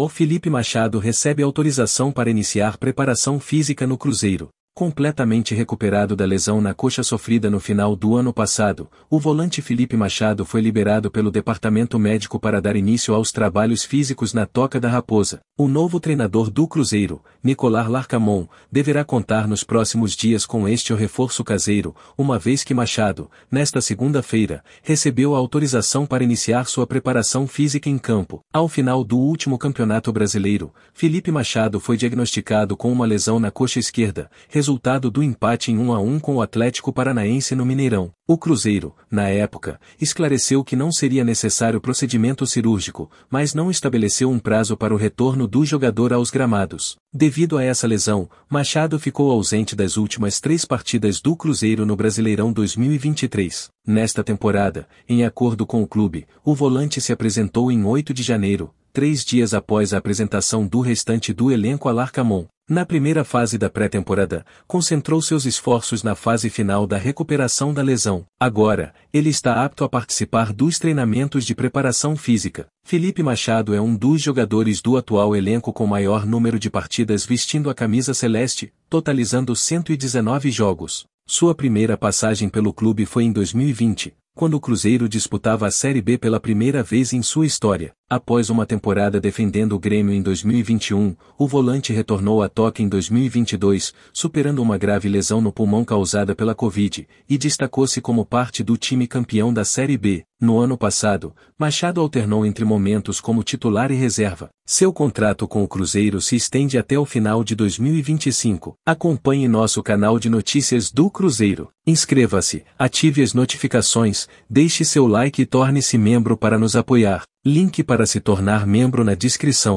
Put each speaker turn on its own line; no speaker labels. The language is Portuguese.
O Felipe Machado recebe autorização para iniciar preparação física no Cruzeiro. Completamente recuperado da lesão na coxa sofrida no final do ano passado, o volante Felipe Machado foi liberado pelo departamento médico para dar início aos trabalhos físicos na Toca da Raposa. O novo treinador do Cruzeiro, Nicolar Larcamon, deverá contar nos próximos dias com este reforço caseiro, uma vez que Machado, nesta segunda-feira, recebeu a autorização para iniciar sua preparação física em campo. Ao final do último campeonato brasileiro, Felipe Machado foi diagnosticado com uma lesão na coxa esquerda, resultado do empate em 1 a 1 com o Atlético Paranaense no Mineirão. O Cruzeiro, na época, esclareceu que não seria necessário procedimento cirúrgico, mas não estabeleceu um prazo para o retorno do jogador aos gramados. Devido a essa lesão, Machado ficou ausente das últimas três partidas do Cruzeiro no Brasileirão 2023. Nesta temporada, em acordo com o clube, o volante se apresentou em 8 de janeiro, três dias após a apresentação do restante do elenco a Larcamon. Na primeira fase da pré-temporada, concentrou seus esforços na fase final da recuperação da lesão. Agora, ele está apto a participar dos treinamentos de preparação física. Felipe Machado é um dos jogadores do atual elenco com maior número de partidas vestindo a camisa celeste, totalizando 119 jogos. Sua primeira passagem pelo clube foi em 2020, quando o Cruzeiro disputava a Série B pela primeira vez em sua história. Após uma temporada defendendo o Grêmio em 2021, o volante retornou a toque em 2022, superando uma grave lesão no pulmão causada pela Covid, e destacou-se como parte do time campeão da Série B. No ano passado, Machado alternou entre momentos como titular e reserva. Seu contrato com o Cruzeiro se estende até o final de 2025. Acompanhe nosso canal de notícias do Cruzeiro. Inscreva-se, ative as notificações, deixe seu like e torne-se membro para nos apoiar. Link para se tornar membro na descrição.